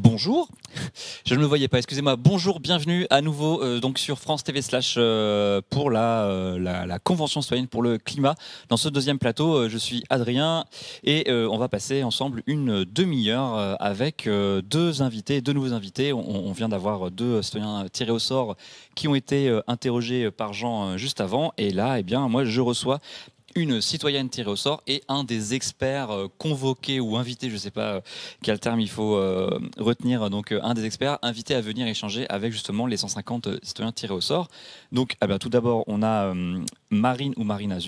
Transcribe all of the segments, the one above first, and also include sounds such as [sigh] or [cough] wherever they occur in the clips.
Bonjour, je ne me voyais pas, excusez-moi. Bonjour, bienvenue à nouveau euh, donc sur France TV slash euh, pour euh, la, la, Convention citoyenne pour le climat. Dans ce deuxième plateau, je suis Adrien et on va passer ensemble une demi-heure avec deux invités, deux nouveaux invités. On, vient d'avoir deux citoyens tirés au sort qui ont été interrogés par Jean juste avant. Et là, eh bien, moi, je reçois une citoyenne tirée au sort et un des experts euh, convoqués ou invités, je ne sais pas euh, quel terme il faut euh, retenir, donc un des experts invités à venir échanger avec justement les 150 citoyens tirés au sort. Donc ah bah, tout d'abord, on a Marine ou Marina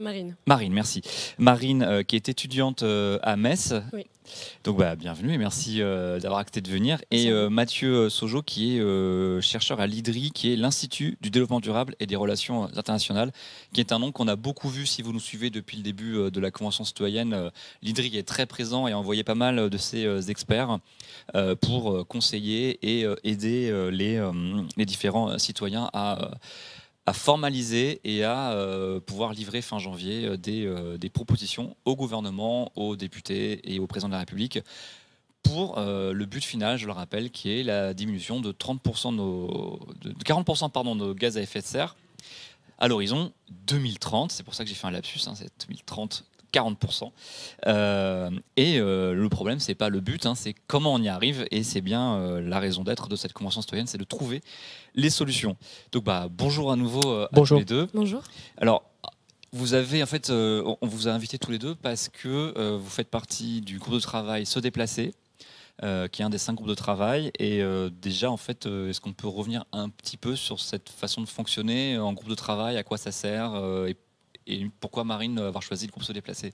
Marine. Marine, merci. Marine qui est étudiante à Metz. Oui. Donc bah, bienvenue et merci euh, d'avoir accepté de venir. Et euh, Mathieu euh, Sojo, qui est chercheur à l'IDRI, qui est l'Institut du développement durable et des relations internationales, qui est un nom qu'on a beaucoup vu si vous nous suivez depuis le début de la Convention citoyenne. L'IDRI est très présent et a envoyé pas mal de ses experts pour conseiller et aider les différents citoyens à à formaliser et à euh, pouvoir livrer fin janvier euh, euh, des, propositions au gouvernement, aux députés et au président de la République pour le but final, je le rappelle, qui est la diminution de, 30 nos, 40% pardon, de nos gaz à effet de serre à l'horizon 2030. C'est pour ça que j'ai fait un lapsus, hein, c'est 2030 40%. Euh, et euh, le problème, c'est pas le but, hein, c'est comment on y arrive, et c'est bien euh, la raison d'être de cette convention citoyenne, c'est de trouver les solutions. Donc bah, bonjour à nouveau à bonjour. tous les deux. Bonjour. Alors, vous avez en fait, on vous a invité tous les deux parce que vous faites partie du groupe de travail Se déplacer, qui est un des cinq groupes de travail. Et déjà, en fait, est-ce qu'on peut revenir un petit peu sur cette façon de fonctionner en groupe de travail À quoi ça sert et et pourquoi Marine avoir choisi le groupe Se déplacer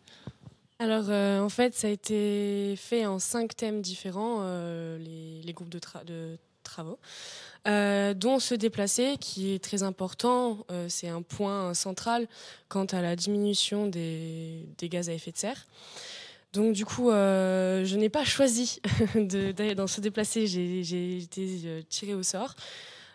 alors, euh, en fait, ça a été fait en cinq thèmes différents, euh, les, groupes de, de travaux, euh, dont se déplacer, qui est très important, c'est un point central quant à la diminution des, des, gaz à effet de serre. Donc, du coup, je n'ai pas choisi [laughs] d'aller dans se déplacer, j'ai été tirée au sort.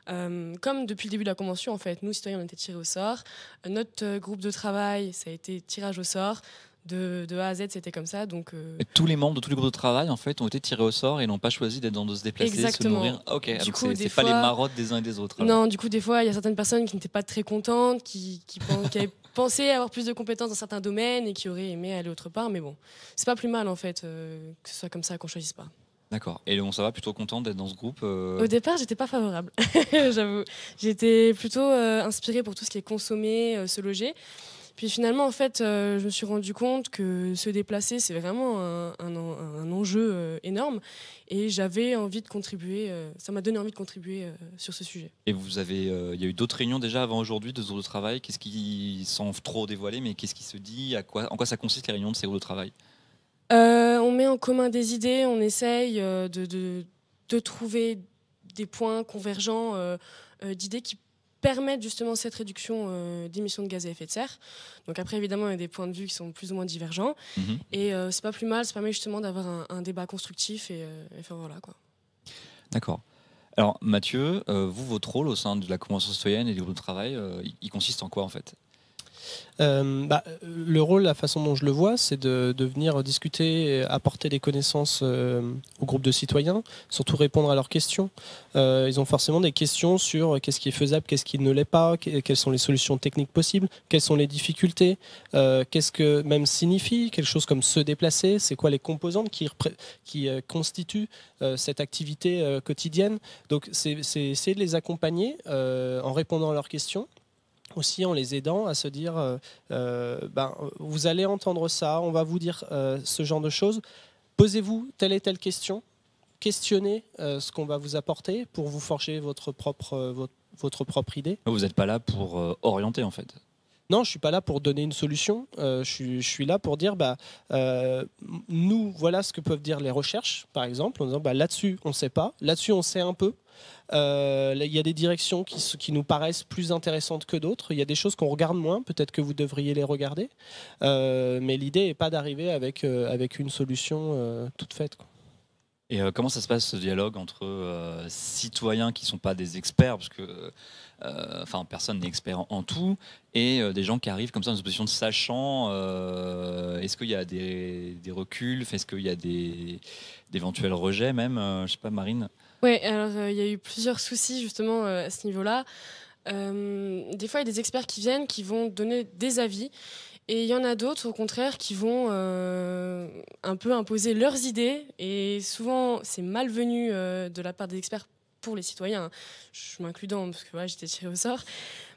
Euh, comme depuis le début de la Convention, en fait, nous, citoyens, on était tirés au sort. Notre euh, groupe de travail, ça a été tirage au sort. De, A à Z, c'était comme ça. Donc, euh, Tous les membres de tous les groupes de travail en fait, ont été tirés au sort et n'ont pas choisi d'être dans de se déplacer, se nourrir. Ok, du c'est pas les marottes des uns et des autres. Non, du coup, des fois, il y a certaines personnes qui n'étaient pas très contentes, qui, avaient [laughs] pensé avoir plus de compétences dans certains domaines et qui auraient aimé aller autre part. Mais bon, c'est pas plus mal en fait que ce soit comme ça qu'on choisisse pas. D'accord. Et on ça va plutôt content d'être dans ce groupe euh Au départ, j'étais pas favorable, [laughs] j'avoue. J'étais plutôt euh, inspirée pour tout ce qui est consommer, euh, se loger. Puis finalement, en fait, je me suis rendu compte que se déplacer, c'est vraiment un, enjeu énorme. Et j'avais envie de contribuer, ça m'a donné envie de contribuer sur ce sujet. Et vous avez, il y a eu d'autres réunions déjà avant aujourd'hui, de groupes de travail. Qu'est-ce qui, sans trop dévoiler, mais qu'est-ce qui se dit, à quoi, en quoi ça consiste les réunions de ces groupes de travail euh, on met en commun des idées, on essaye euh, de, trouver des points convergents euh, d'idées qui permettent justement cette réduction d'émissions de gaz à effet de serre. Donc après, évidemment, il y a des points de vue qui sont plus ou moins divergents. Mhm. Et c'est pas plus mal, ça permet justement d'avoir un, débat constructif et, voilà quoi. D'accord. Alors Mathieu, vous, votre rôle au sein de la Convention citoyenne et du groupe de travail, il consiste en quoi en fait euh, bah, le rôle, la façon dont je le vois, c'est de, venir discuter, apporter des connaissances euh, au groupe de citoyens, surtout répondre à leurs questions. Euh, ils ont forcément des questions sur qu'est-ce qui est faisable, qu'est-ce qui ne l'est pas, quelles sont les solutions techniques possibles, quelles sont les difficultés, qu'est-ce que même signifie quelque chose comme se déplacer, c'est quoi les composantes qui, qui constituent cette activité quotidienne. Donc c'est essayer de les accompagner en répondant à leurs questions aussi en les aidant à se dire, euh, euh, ben, vous allez entendre ça, on va vous dire euh, ce genre de choses. Posez-vous telle et telle question, questionnez ce qu'on va vous apporter pour vous forger votre propre, votre, votre propre idée. Vous n'êtes pas là pour orienter en fait. Non, je ne suis pas là pour donner une solution. Euh, je, suis, là pour dire, bah, euh, nous, voilà ce que peuvent dire les recherches, par exemple, en disant, bah, là-dessus, on ne sait pas, là-dessus, on sait un peu. Euh, il y a des directions qui, nous paraissent plus intéressantes que d'autres. Il y a des choses qu'on regarde moins. Peut-être que vous devriez les regarder. mais l'idée n'est pas d'arriver avec, avec une solution toute faite. Et euh, comment ça se passe ce dialogue entre euh, citoyens qui ne sont pas des experts, parce que euh, enfin personne n'est expert en, tout, et des gens qui arrivent comme ça dans une position de sachant Est-ce qu'il y a des, reculs Est-ce qu'il y a d'éventuels rejets même Je sais pas, Marine. Oui, alors il y a eu plusieurs soucis justement à ce niveau-là. des fois, il y a des experts qui viennent, qui vont donner des avis et il y en a d'autres, au contraire, qui vont euh, un peu imposer leurs idées. Et souvent, c'est malvenu euh, de la part des experts pour les citoyens. Je m'inclus dans, parce que moi, j'étais tirée au sort.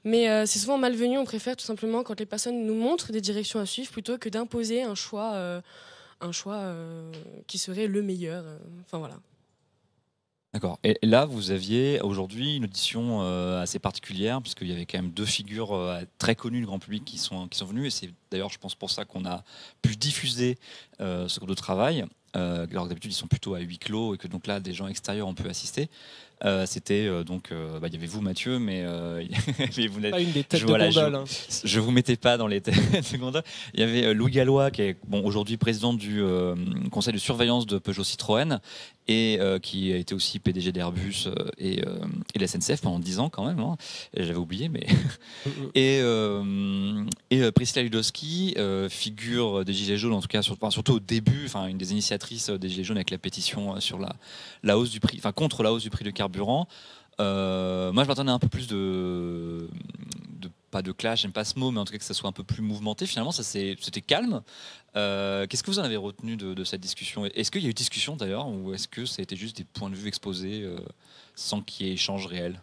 Mais euh, c'est souvent malvenu. On préfère tout simplement quand les personnes nous montrent des directions à suivre plutôt que d'imposer un choix, un choix qui serait le meilleur. Enfin voilà. D'accord. Et là, vous aviez aujourd'hui une audition euh, assez particulière, puisqu'il y avait quand même deux figures euh, très connues du grand public qui sont, qui sont venues. Et c'est d'ailleurs, je pense, pour ça qu'on a pu diffuser euh, ce groupe de travail. alors que d'habitude, ils sont plutôt à huis clos et que donc là, des gens extérieurs ont pu assister. Euh, c'était euh, donc, euh, bah, il y avait vous, Mathieu, [laughs] mais, vous n'êtes pas une des têtes je, de gondole. Hein. Je, vous mettais pas dans les têtes [laughs] de gondole. Il y avait Louis Gallois, qui est bon, aujourd'hui président du conseil de surveillance de Peugeot Citroën et qui a été aussi PDG d'Airbus et, et, la SNCF pendant 10 ans quand même. Hein. J'avais oublié, mais. Mm, mm. [laughs] et, et Priscilla Ludowski, figure des Gilets jaunes, en tout cas, surtout au début, une des initiatrices des Gilets jaunes avec la pétition sur la, la hausse du prix, enfin, contre la hausse du prix de carbone euh, moi, je m'attendais un peu plus de, pas de clash, j'aime pas ce mot, mais en tout cas que ça soit un peu plus mouvementé. Finalement, ça c'était calme. Euh, qu'est-ce que vous en avez retenu de, cette discussion Est-ce qu'il y a eu discussion d'ailleurs, ou est-ce que ça a été juste des points de vue exposés euh, sans qu'il y ait échange réel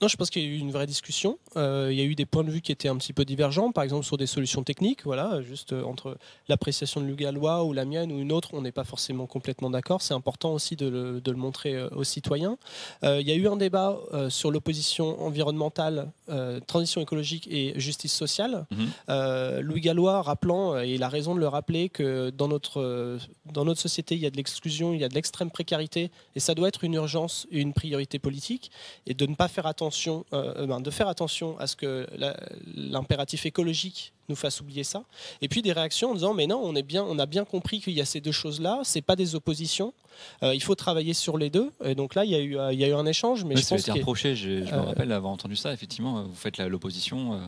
non, je pense qu'il y a eu une vraie discussion. Euh, il y a eu des points de vue qui étaient un petit peu divergents, par exemple sur des solutions techniques. Voilà, juste euh, entre l'appréciation de Gallois ou la mienne ou une autre, on n'est pas forcément complètement d'accord. C'est important aussi de le, montrer euh, aux citoyens. il y a eu un débat sur l'opposition environnementale, transition écologique et justice sociale. Mhm. Louis Gallois rappelant, et il a raison de le rappeler, que dans notre, dans notre société, il y a de l'exclusion, il y a de l'extrême précarité, et ça doit être une urgence et une priorité politique, et de ne pas faire attention euh, ben, de faire attention à ce que l'impératif écologique nous fasse oublier ça. Et puis des réactions en disant mais non, on est bien, on a bien compris qu'il y a ces deux choses-là, c'est pas des oppositions. Euh, il faut travailler sur les deux. Et donc là, il y a eu, euh, il y a eu un échange, mais je pense été reproché. je me rappelle avoir entendu ça. Effectivement, vous faites l'opposition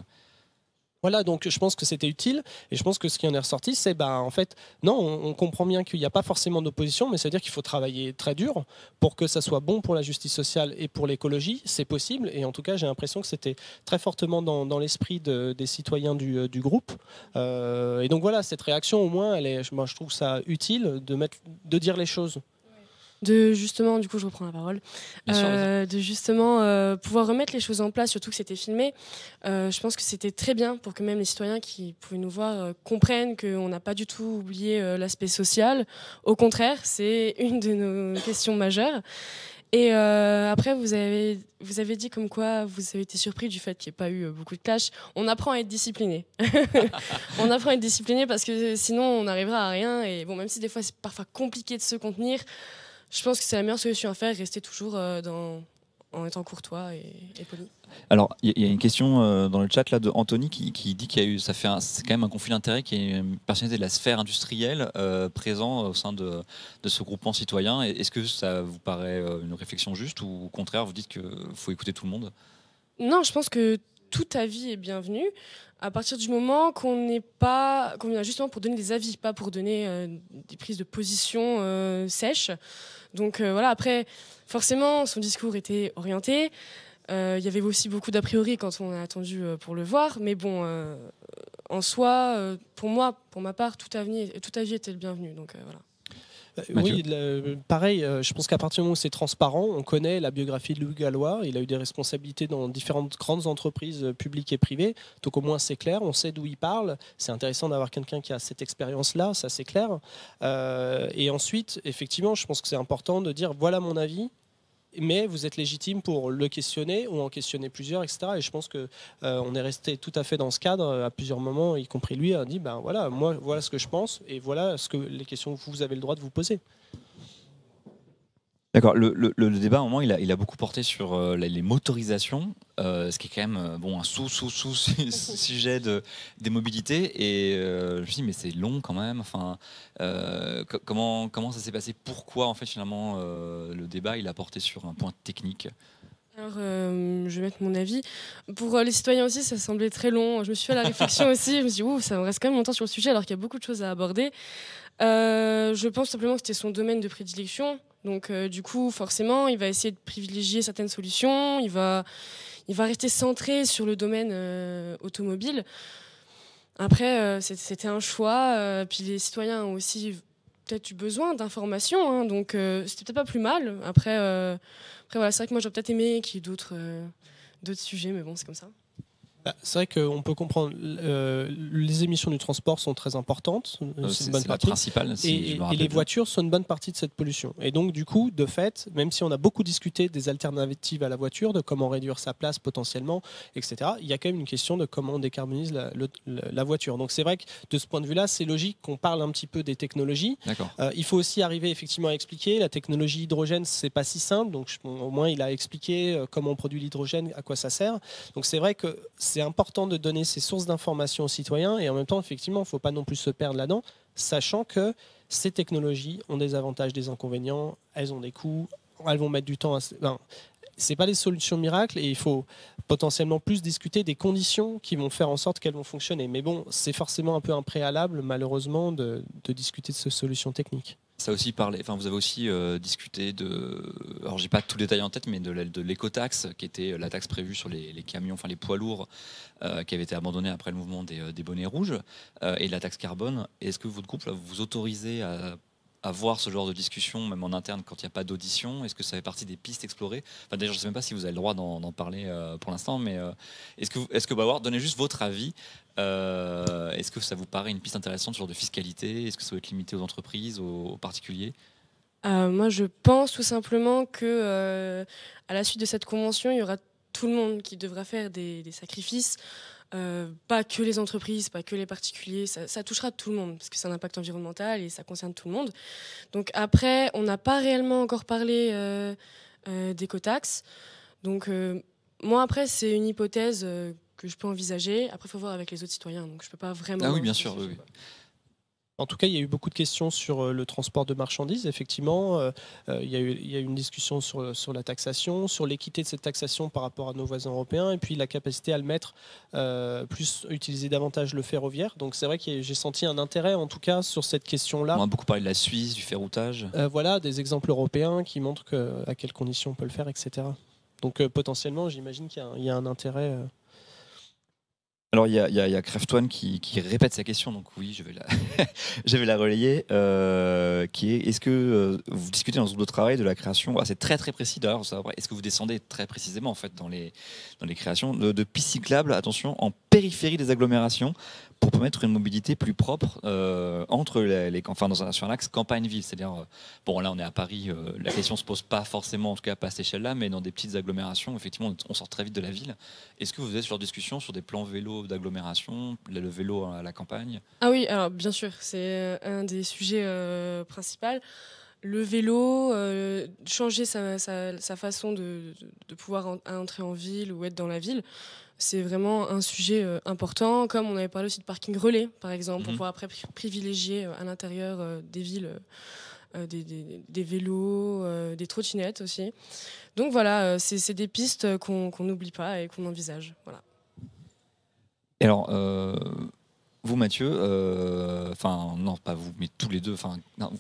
voilà, donc je pense que c'était utile. Et je pense que ce qui en est ressorti, c'est bah, en fait, non, on, comprend bien qu'il n'y a pas forcément d'opposition, mais ça veut dire qu'il faut travailler très dur pour que ça soit bon pour la justice sociale et pour l'écologie. C'est possible. Et en tout cas, j'ai l'impression que c'était très fortement dans, l'esprit des citoyens du, euh, groupe. Euh, et donc voilà, cette réaction, au moins, elle est, je trouve ça utile de, mettre, de dire les choses de justement, du coup, je reprends la parole, euh, de justement euh, pouvoir remettre les choses en place, surtout que c'était filmé. Euh, je pense que c'était très bien pour que même les citoyens qui pouvaient nous voir comprennent qu'on n'a pas du tout oublié l'aspect social. Au contraire, c'est [laughs] une de nos questions majeures. Et après, vous avez, vous avez dit comme quoi vous avez été surpris du fait qu'il n'y ait pas eu beaucoup de clash. On apprend à être discipliné. [laughs] on apprend à être discipliné parce que sinon, on n'arrivera à rien. Et bon, même si des fois, c'est parfois compliqué de se contenir, je pense que c'est la meilleure solution à faire, rester toujours euh, dans, en étant courtois et, poli. Alors, il y, a une question euh, dans le chat là de Anthony qui, dit qu'il y a eu, ça fait, c'est quand même un conflit d'intérêts qui est une personnalité de la sphère industrielle euh, présent au sein de, de ce groupement citoyen. Est-ce que ça vous paraît euh, une réflexion juste ou au contraire vous dites qu'il faut écouter tout le monde Non, je pense que tout avis est bienvenu à partir du moment qu'on n'est pas, qu'on vient justement pour donner des avis, pas pour donner euh, des prises de position euh, sèches. Donc euh, voilà, après, forcément, son discours était orienté. Il y avait aussi beaucoup d'a priori quand on a attendu pour le voir, mais bon, en soi, pour moi, pour ma part, tout avis, tout avis était le bienvenu. Donc voilà. Euh, oui, pareil, euh, je pense qu'à partir du moment où c'est transparent, on connaît la biographie de Louis Gallois, il a eu des responsabilités dans différentes grandes entreprises euh, publiques et privées, donc au moins c'est clair, on sait d'où il parle, c'est intéressant d'avoir quelqu'un qui a cette expérience-là, ça c'est clair. et ensuite, effectivement, je pense que c'est important de dire voilà mon avis, mais vous êtes légitime pour le questionner ou en questionner plusieurs, etc. Et je pense que euh, on est resté tout à fait dans ce cadre euh, à plusieurs moments, y compris lui a dit ben voilà, moi voilà ce que je pense et voilà ce que les questions que vous avez le droit de vous poser. D'accord. Le, débat, à un moment, il a, beaucoup porté sur euh, les motorisations, euh, ce qui est quand même euh, bon, un sous-sous-sous-sujet [laughs] de, des mobilités. Et je me suis dit, mais c'est long quand même. Enfin, comment, comment ça s'est passé Pourquoi, en fait, finalement, le débat, il a porté sur un point technique alors, je vais mettre mon avis. Pour les citoyens aussi, ça semblait très long. Je me suis fait la réflexion [laughs] aussi. Je me suis dit, ça me reste quand même longtemps sur le sujet alors qu'il y a beaucoup de choses à aborder. je pense simplement que c'était son domaine de prédilection. Donc euh, du coup, forcément, il va essayer de privilégier certaines solutions, il va, il va rester centré sur le domaine euh, automobile. Après, euh, c'était un choix, puis les citoyens ont aussi peut-être eu besoin d'informations, hein. donc c'était peut-être pas plus mal. Après, après voilà, c'est vrai que moi j'aurais peut-être aimé qu'il y ait d'autres, d'autres sujets, mais bon, c'est comme ça. Bah, c'est vrai qu'on peut comprendre, euh, les émissions du transport sont très importantes, euh, euh, c'est une bonne partie. La principale, et, les voitures sont une bonne partie de cette pollution. Et donc, du coup, de fait, même si on a beaucoup discuté des alternatives à la voiture, de comment réduire sa place potentiellement, etc., il y a quand même une question de comment on décarbonise la, voiture. Donc, c'est vrai que de ce point de vue-là, c'est logique qu'on parle un petit peu des technologies. il faut aussi arriver effectivement à expliquer la technologie hydrogène, c'est pas si simple. Donc, au moins, il a expliqué comment on produit l'hydrogène, à quoi ça sert. Donc, c'est vrai que c'est important de donner ces sources d'informations aux citoyens et en même temps, effectivement, il ne faut pas non plus se perdre là-dedans, sachant que ces technologies ont des avantages, des inconvénients, elles ont des coûts, elles vont mettre du temps à... ne c'est pas des solutions miracles et il faut potentiellement plus discuter des conditions qui vont faire en sorte qu'elles vont fonctionner. Mais bon, c'est forcément un peu impréalable, malheureusement, de, de discuter de ces solutions techniques aussi enfin vous avez aussi euh, discuté de, alors j'ai pas tout en tête, mais de, l'écotaxe, qui était euh, la taxe prévue sur les, camions, enfin les poids lourds, euh, qui avait été abandonnée après le mouvement des, bonnets rouges, et de la taxe carbone. Est-ce que votre groupe vous autorisez à avoir ce genre de discussion, même en interne, quand il n'y a pas d'audition Est-ce que ça fait partie des pistes explorées enfin, D'ailleurs, je ne sais même pas si vous avez le droit d'en parler euh, pour l'instant, mais euh, est-ce que, est -ce que Bauer, donnez juste votre avis euh, Est-ce que ça vous paraît une piste intéressante, ce genre de fiscalité Est-ce que ça va être limité aux entreprises, aux, particuliers Moi, je pense tout simplement que à la suite de cette convention, il y aura tout le monde qui devra faire des, des sacrifices. Euh, pas que les entreprises, pas que les particuliers, ça, touchera tout le monde parce que c'est un impact environnemental et ça concerne tout le monde. Donc après, on n'a pas réellement encore parlé euh, euh, Donc euh, moi après, c'est une hypothèse euh, que je peux envisager. Après, il faut voir avec les autres citoyens, donc je peux pas vraiment. Ah oui, bien sûr. En tout cas, il y a eu beaucoup de questions sur euh, le transport de marchandises, effectivement. Euh, euh, il, y a eu, une discussion sur, la taxation, sur l'équité de cette taxation par rapport à nos voisins européens, et puis la capacité à le mettre, plus utiliser davantage le ferroviaire. Donc c'est vrai que j'ai senti un intérêt, en tout cas, sur cette question-là. On a beaucoup parlé de la Suisse, du ferroutage. voilà, des exemples européens qui montrent que, à quelles conditions on peut le faire, etc. Donc potentiellement, j'imagine qu'il y, a un intérêt. Alors, il y a, y, a, qui, répète sa question, donc oui, je vais la, [laughs] je vais la relayer, euh, qui est, est-ce que euh, vous discutez dans ce groupe de travail de la création, ah, c'est très très précis d'ailleurs, est-ce que vous descendez très précisément en fait dans les, dans les créations de, de pistes cyclables, attention, en périphérie des agglomérations, pour permettre une mobilité plus propre euh, entre les, dans un, sur axe campagne-ville. C'est-à-dire, euh, bon, là, on est à Paris, euh, la question se pose pas forcément, en tout cas, pas à cette échelle-là, mais dans des petites agglomérations, effectivement, on sort très vite de la ville. Est-ce que vous êtes sur discussion sur des plans vélo d'agglomération, le vélo à la campagne Ah oui, alors bien sûr, c'est un des sujets principaux. Le vélo, changer sa, façon de, pouvoir entrer en ville ou être dans la ville c'est vraiment un sujet euh, important, comme on avait parlé aussi de parking relais, par exemple, pour mhm. pouvoir après privilégier euh, à l'intérieur euh, des villes des, vélos, des trottinettes aussi. Donc voilà, c'est des pistes qu'on n'oublie pas et qu'on envisage. Voilà. alors, vous, Mathieu, euh, enfin, non, pas vous, mais tous les deux, enfin, non,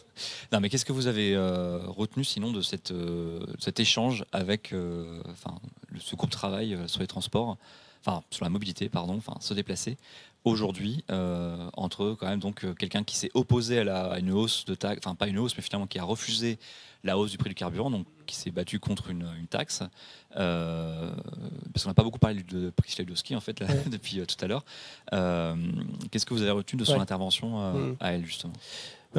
[laughs] mais qu'est-ce que vous avez euh, retenu sinon de euh, cet échange avec ce groupe de travail sur les transports enfin sur la mobilité, pardon, enfin se déplacer. Aujourd'hui, euh, entre quand même donc euh, quelqu'un qui s'est opposé à, la, une hausse de taxe, enfin pas une hausse, mais finalement qui a refusé la hausse du prix du carburant, donc qui s'est battu contre une, taxe, euh, parce qu'on n'a pas beaucoup parlé de Lewski en fait [laughs] depuis euh, tout à l'heure. Qu'est-ce que vous avez retenu de son intervention mm. à elle justement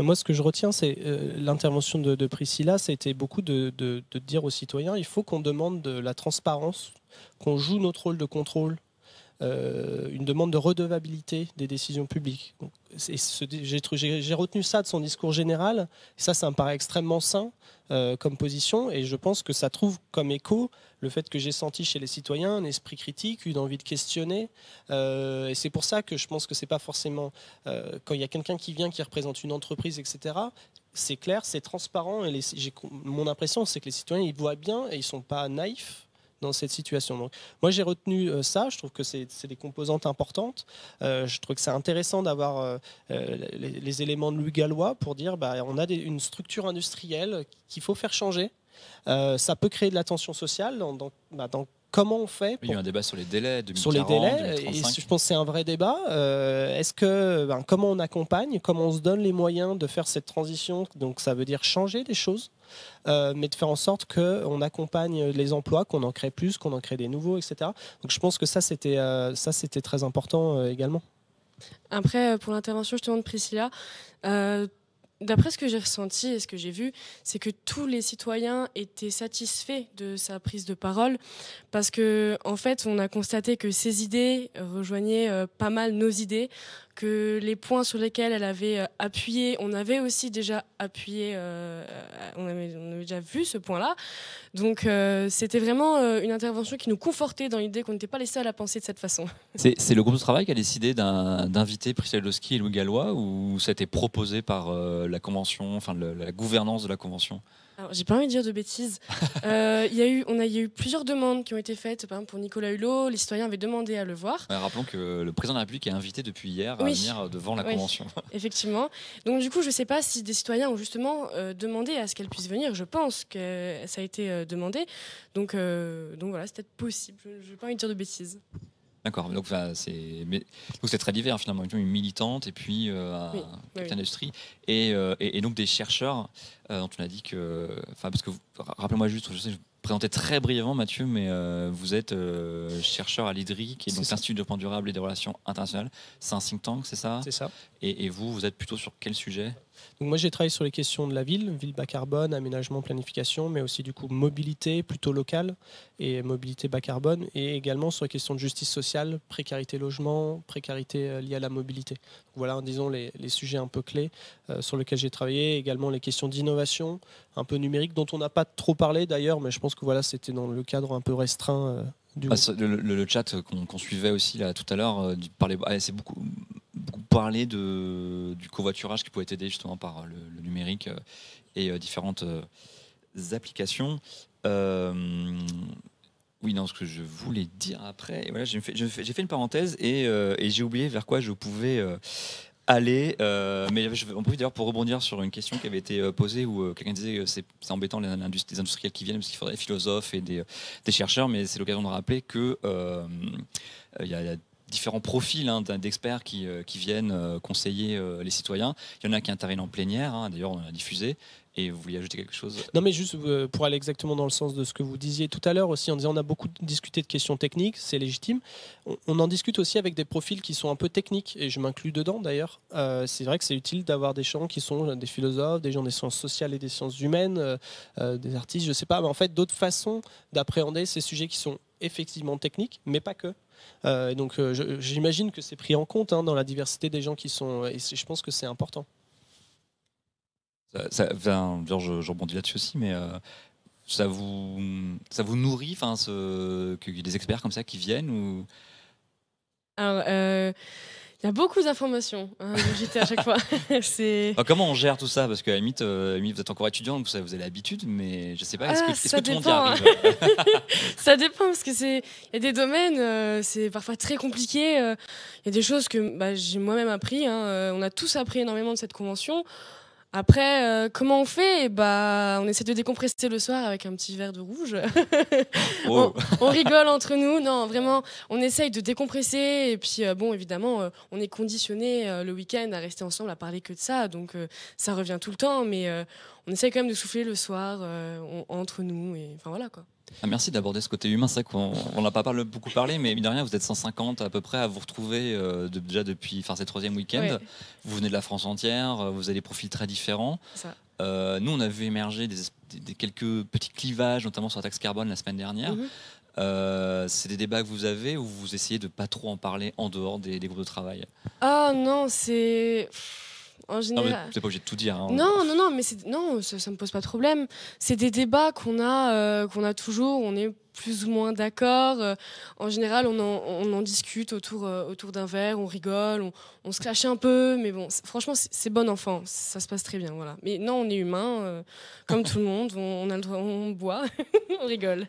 moi, ce que je retiens, c'est euh, l'intervention de, Priscilla, c'était beaucoup de, de, dire aux citoyens, il faut qu'on demande de la transparence, qu'on joue notre rôle de contrôle euh, une demande de redevabilité des décisions publiques. J'ai retenu ça de son discours général. Ça, ça me paraît extrêmement sain euh, comme position, et je pense que ça trouve comme écho le fait que j'ai senti chez les citoyens un esprit critique, une envie de questionner. Euh, et c'est pour ça que je pense que c'est pas forcément quand il y a quelqu'un qui vient qui représente une entreprise, etc c'est clair, c'est transparent. Et mon impression, c'est que les citoyens, ils voient bien et ils sont pas naïfs dans cette situation. Donc, moi, j'ai retenu euh, ça. Je trouve que c'est des composantes importantes. Euh, je trouve que c'est intéressant d'avoir euh, les, éléments de l'Ugalois pour dire bah, on a une structure industrielle qu'il faut faire changer. ça peut créer de la tension sociale dans bah, comment on fait Il y a un débat sur les délais, sur les délais, Et je pense que c'est un vrai débat. Euh, est-ce que ben, comment on accompagne, comment on se donne les moyens de faire cette transition Donc ça veut dire changer des choses, euh, mais de faire en sorte qu'on accompagne les emplois, qu'on en crée plus, qu'on en crée des nouveaux, etc. Donc je pense que ça c'était euh, ça c'était très important également. Après, pour l'intervention je te demande Priscilla, D'après ce que j'ai ressenti et ce que j'ai vu, c'est que tous les citoyens étaient satisfaits de sa prise de parole parce que en fait, on a constaté que ses idées rejoignaient euh, pas mal nos idées que les points sur lesquels elle avait euh, appuyé, on avait aussi déjà appuyé, euh, on, avait, déjà vu ce point-là. Donc euh, c'était vraiment une intervention qui nous confortait dans l'idée qu'on n'était pas les seuls à penser de cette façon. [laughs] C'est le groupe de travail qui a décidé d'inviter Priselowski et Louis Gallois ou c'était proposé par la convention, enfin la gouvernance de la convention j'ai pas envie de dire de bêtises. [laughs] Euh, il y a eu, on a, eu plusieurs demandes qui ont été faites. Par exemple, pour Nicolas Hulot, les citoyens avaient demandé à le voir. rappelons que le président de la République est invité depuis hier à venir devant la oui. Convention. [laughs] Effectivement. Donc, du coup, je sais pas si des citoyens ont justement euh, demandé à ce qu'elle puisse venir. Je pense que ça a été euh, demandé. Donc, donc voilà, c'est peut-être possible. Je, n'ai pas envie de dire de bêtises. D'accord, donc c'est c'est très divers hein, finalement, une militante et puis euh, un capitaine d'industrie euh, et, donc des chercheurs euh, dont on a dit que, enfin parce que rappelez-moi juste, je sais, je présentais très brièvement Mathieu, mais vous êtes chercheur à l'IDRI, qui est, donc l'Institut de développement durable et des relations internationales. C'est un think tank, c'est ça C'est ça. et, vous, vous êtes plutôt sur quel sujet donc moi j'ai travaillé sur les questions de la ville, ville bas carbone, aménagement, planification, mais aussi du coup mobilité plutôt locale et mobilité bas carbone, et également sur les questions de justice sociale, précarité logement, précarité euh, liée à la mobilité. voilà, disons les, les, sujets un peu clés euh, sur lesquels j'ai travaillé, également les questions d'innovation, un peu numérique, dont on n'a pas trop parlé d'ailleurs, mais je pense que voilà c'était dans le cadre un peu restreint. Euh, du bah, le, chat qu'on suivait aussi là tout à l'heure, parlait, ah, c'est beaucoup beaucoup parlé de, du covoiturage qui pouvait être aidé justement par euh, le, numérique euh, et euh, différentes applications. Oui, non, ce que je voulais dire après, voilà, j'ai fait, fait, une parenthèse et, et j'ai oublié vers quoi je pouvais aller. mais on peut d'ailleurs pour rebondir sur une question qui avait été posée où quelqu'un disait que c'est embêtant les, industriels qui viennent parce qu'il faudrait des philosophes et des, des chercheurs, mais c'est l'occasion de rappeler que il y a différents profils hein, d'experts qui, euh, viennent euh, conseiller euh, les citoyens. Il y en a qui interviennent en plénière, hein, d'ailleurs on l'a a diffusé, et vous vouliez ajouter quelque chose Non, mais juste pour aller exactement dans le sens de ce que vous disiez tout à l'heure aussi, en disant on a beaucoup discuté de questions techniques, c'est légitime. On, en discute aussi avec des profils qui sont un peu techniques, et je m'inclus dedans d'ailleurs. c'est vrai que c'est utile d'avoir des gens qui sont des philosophes, des gens des sciences sociales et des sciences humaines, des artistes, je ne sais pas, mais en fait d'autres façons d'appréhender ces sujets qui sont effectivement techniques, mais pas que. Euh, donc euh, j'imagine que c'est pris en compte hein, dans la diversité des gens qui sont. Et je pense que c'est important. Ça, ça je, rebondis là-dessus aussi, mais euh, ça vous ça vous nourrit enfin qu'il y ait des experts comme ça qui viennent ou Alors, il y a beaucoup d'informations hein, j'étais à chaque fois. [laughs] Ah, comment on gère tout ça Parce que à euh, limite, vous êtes encore étudiant, vous avez, l'habitude, mais je ne sais pas, est-ce que, ah, que tout le monde y [laughs] Ça dépend, parce qu'il y a des domaines, euh, c'est parfois très compliqué. Euh. Il y a des choses que bah, j'ai moi-même appris. Hein, on a tous appris énormément de cette convention. Après, euh, comment on fait eh bah, On essaie de décompresser le soir avec un petit verre de rouge. [laughs] Oh. on, rigole entre nous. Non, vraiment, on essaye de décompresser. Et puis, euh, bon, évidemment, euh, on est conditionné le week-end à rester ensemble, à parler que de ça. Donc, ça revient tout le temps. Mais on essaye quand même de souffler le soir entre nous. enfin, voilà quoi. Ah, merci d'aborder ce côté humain. C'est qu'on n'a pas parlé, beaucoup parlé, mais mine de rien, vous êtes 150 à peu près à vous retrouver euh, déjà depuis enfin, ces troisième week end Vous venez de la France entière, euh, vous avez des profils très différents. Euh, nous, on a vu émerger des, quelques petits clivages, notamment sur la taxe carbone la semaine dernière. Mhm. c'est des débats que vous avez ou vous essayez de pas trop en parler en dehors des groupes de travail Ah non, c'est en général. C'est pas obligé de tout dire. Hein. Non, non, non, mais non, ça, ne me pose pas de problème. C'est des débats qu'on a, euh, qu'on a toujours. On est plus ou moins d'accord. Euh. en général, on en, discute euh, autour, d'un verre, on rigole, on, se clashe un peu, mais bon, franchement, c'est bon enfant, ça se passe très bien, voilà. Mais non, on est humain, comme tout le monde, on, a on boit, [laughs] on rigole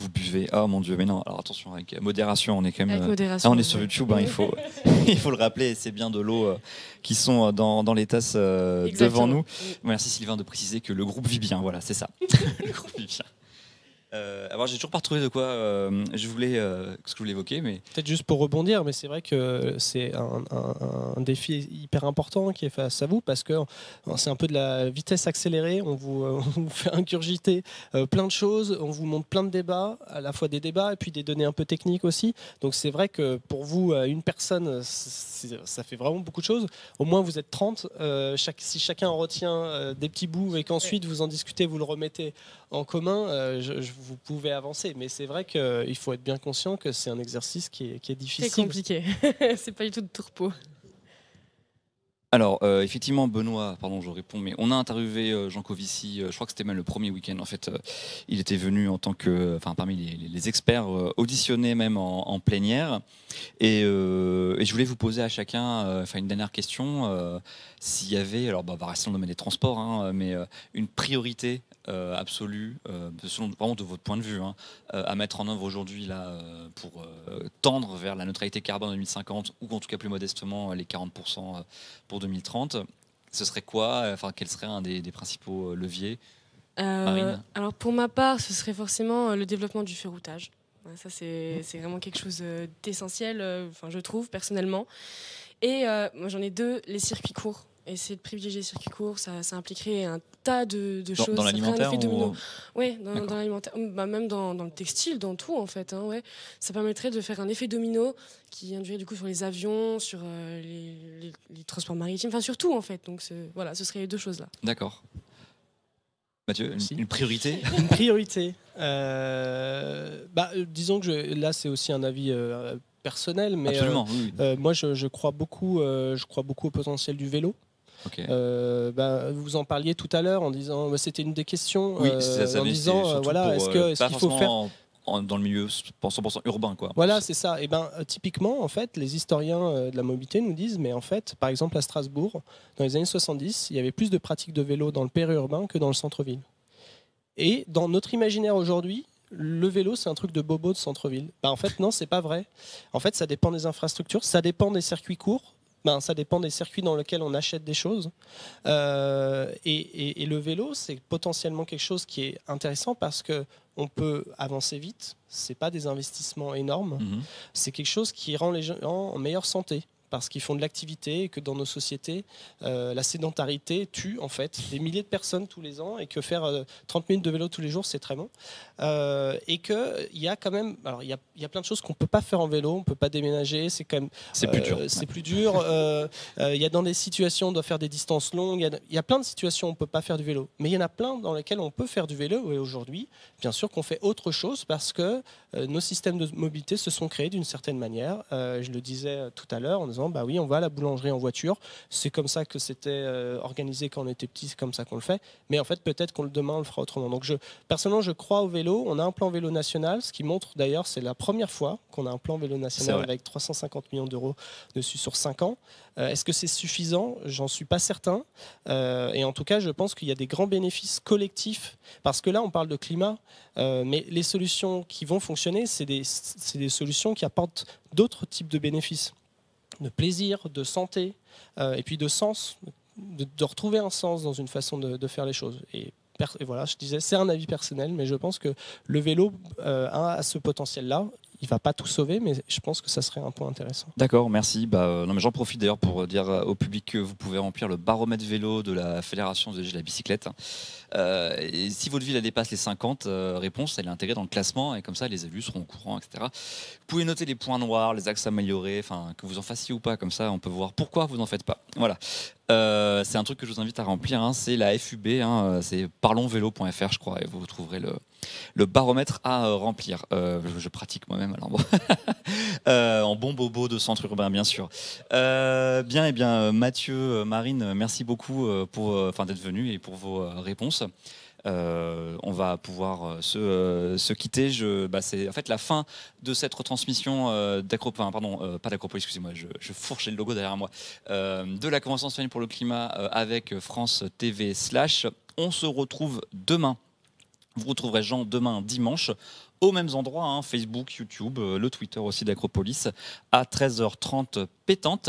vous buvez. Oh mon Dieu, mais non. Alors attention, avec modération, on est quand même. Euh, on est sur YouTube, hein, il, faut, [laughs] il faut le rappeler. C'est bien de l'eau euh, qui sont euh, dans, les tasses devant nous. Merci Sylvain de préciser que le groupe vit bien. Voilà, c'est ça. [laughs] le groupe vit bien. Euh, alors, j'ai toujours pas trouvé de quoi euh, je voulais, euh, ce que je voulais évoquer. Mais... Peut-être juste pour rebondir, mais c'est vrai que c'est un, défi hyper important qui est face à vous parce que c'est un peu de la vitesse accélérée. On vous, [laughs] fait incurgiter plein de choses, on vous montre plein de débats, à la fois des débats et puis des données un peu techniques aussi. Donc, c'est vrai que pour vous, une personne, ça fait vraiment beaucoup de choses. Au moins, vous êtes 30. Chaque, si chacun en retient des petits bouts et qu'ensuite vous en discutez, vous le remettez en commun, je, je vous vous pouvez avancer. Mais c'est vrai qu'il euh, faut être bien conscient que c'est un exercice qui est, difficile. C'est compliqué. [laughs] c'est pas du tout de tourpeau. Alors, euh, effectivement, Benoît, pardon, je réponds, mais on a interviewé euh, Jean Covici, je crois que c'était même le premier week-end. En fait, il était venu en tant que, enfin, parmi les, experts, auditionnés même en, plénière. Et, je voulais vous poser à chacun, enfin, une dernière question. S'il y avait, alors, bah, va bah, rester dans le domaine des transports, hein, mais une priorité euh, absolue, euh, selon vraiment de votre point de vue, hein, euh, à mettre en œuvre aujourd'hui là pour tendre vers la neutralité carbone en 2050 ou en tout cas plus modestement les 40% pour 2030 Ce serait quoi Enfin, quel serait un des, principaux leviers Alors pour ma part, ce serait forcément le développement du ferroutage. Ça, mmh. c'est vraiment quelque chose d'essentiel, enfin, je trouve personnellement. Et moi, j'en ai deux, les circuits courts essayer de privilégier les circuits court ça, impliquerait un tas de, choses. Dans l'alimentaire euh, dans, l'alimentaire, bah, même dans, le textile, dans tout en fait. Hein, ouais. Ça permettrait de faire un effet domino qui induirait du coup sur les avions, sur euh, les, transports maritimes, enfin sur tout en fait. Donc voilà, ce seraient les deux choses là. D'accord. Mathieu, une, priorité Une priorité. [laughs] Euh, bah, disons que là, c'est aussi un avis personnel, mais moi, je, crois beaucoup, je crois beaucoup au potentiel du vélo. Euh, bah, vous en parliez tout à l'heure en disant, bah, c'était une des questions, oui, euh, en disant, euh, voilà, est-ce qu'il faut faire dans le milieu 100% urbain. Quoi. Voilà, c'est ça. Et eh ben, typiquement, en fait, les historiens de la mobilité nous disent, mais en fait, par exemple à Strasbourg, dans les années 70, il y avait plus de pratiques de vélo dans le périurbain que dans le centre-ville. Et dans notre imaginaire aujourd'hui, le vélo, c'est un truc de bobo de centre-ville. Bah, en fait, non, c'est pas vrai. En fait, ça dépend des infrastructures, ça dépend des circuits courts, ben, ça dépend des circuits dans lesquels on achète des choses. Euh, et, le vélo, c'est potentiellement quelque chose qui est intéressant parce que on peut avancer vite. C'est pas des investissements énormes. Mhm. C'est quelque chose qui rend les gens en meilleure santé parce qu'ils font de l'activité et que dans nos sociétés, euh, la sédentarité tue en fait des milliers de personnes tous les ans et que faire 30 euh, minutes de vélo tous les jours, c'est très bon. Euh, et qu'il y a quand même, alors il y a, y a, plein de choses qu'on ne peut pas faire en vélo, on ne peut pas déménager, c'est quand même. C'est plus dur. C'est plus dur. Il y a dans des situations, on doit faire des distances longues, il y, y, a plein de situations où on ne peut pas faire du vélo. Mais il y en a plein dans lesquelles on peut faire du vélo et aujourd'hui, bien sûr qu'on fait autre chose parce que nos systèmes de mobilité se sont créés d'une certaine manière. je le disais tout à l'heure en disant bah oui, on va à la boulangerie en voiture. C'est comme ça que c'était euh, organisé quand on était petit, c'est comme ça qu'on le fait. Mais en fait, peut-être qu'on le demain, on le fera autrement. Donc, je, personnellement, je crois au vélo. On a un plan vélo national, ce qui montre d'ailleurs, c'est la première fois qu'on a un plan vélo national avec 350 millions d'euros dessus sur 5 ans. Euh, est-ce que c'est suffisant J'en suis pas certain. Euh, et en tout cas, je pense qu'il y a des grands bénéfices collectifs parce que là, on parle de climat, mais les solutions qui vont fonctionner, c'est des, des solutions qui apportent d'autres types de bénéfices de plaisir, de santé, euh, et puis de sens, de, retrouver un sens dans une façon de, faire les choses. Et, voilà, je disais, c'est un avis personnel, mais je pense que le vélo euh, a ce potentiel-là, il va pas tout sauver, mais je pense que ça serait un point intéressant. D'accord, merci. Bah, euh, non, mais j'en profite d'ailleurs pour dire euh, au public que vous pouvez remplir le baromètre vélo de la Fédération de la bicyclette. Euh, si votre ville dépasse les 50 réponses, elle est intégrée dans le classement et comme ça, les élus seront au courant, etc. Vous pouvez noter les points noirs, les axes améliorés, enfin que vous en fassiez ou pas, comme ça, on peut voir pourquoi vous n'en faites pas. Voilà. Euh, c'est un truc que je vous invite à remplir, hein. c'est la FUB, hein. c'est parlonsvélo.fr je crois, et vous trouverez le, baromètre à euh, remplir. Euh, je, pratique moi-même alors [laughs] en bon bobo de centre urbain bien sûr. bien et eh bien Mathieu, Marine, merci beaucoup pour, d'être venu et pour vos réponses. Euh, on va pouvoir euh, euh, se, quitter. Je, bah, c'est en fait la fin de cette retransmission euh, pardon, pas d'Acropolis, excusez-moi, je, fourchais le logo derrière moi, de la Convention sur pour le climat avec France TV slash. On se retrouve demain. Vous retrouverez Jean demain dimanche aux mêmes endroits, hein, Facebook, YouTube, euh, le Twitter aussi d'Acropolis, à 13h30 pétante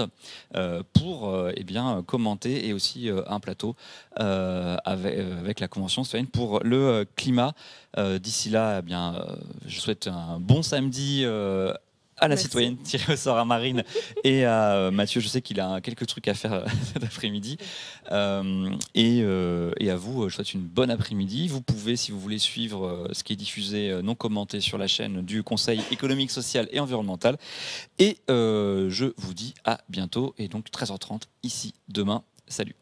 euh, pour euh, eh bien, commenter et aussi un plateau avec, la Convention citoyenne pour le climat. D'ici là, eh bien, je souhaite un bon samedi à ah, la citoyenne tirée au sort à Marine [laughs] et à euh, Mathieu. Je sais qu'il a quelques trucs à faire euh, [laughs] cet après-midi. Euh, et, à vous, je souhaite une bonne après-midi. Vous pouvez, si vous voulez, suivre ce qui est diffusé non commenté sur la chaîne du Conseil économique, social et environnemental. Et je vous dis à bientôt. Et donc 13h30 ici demain. Salut.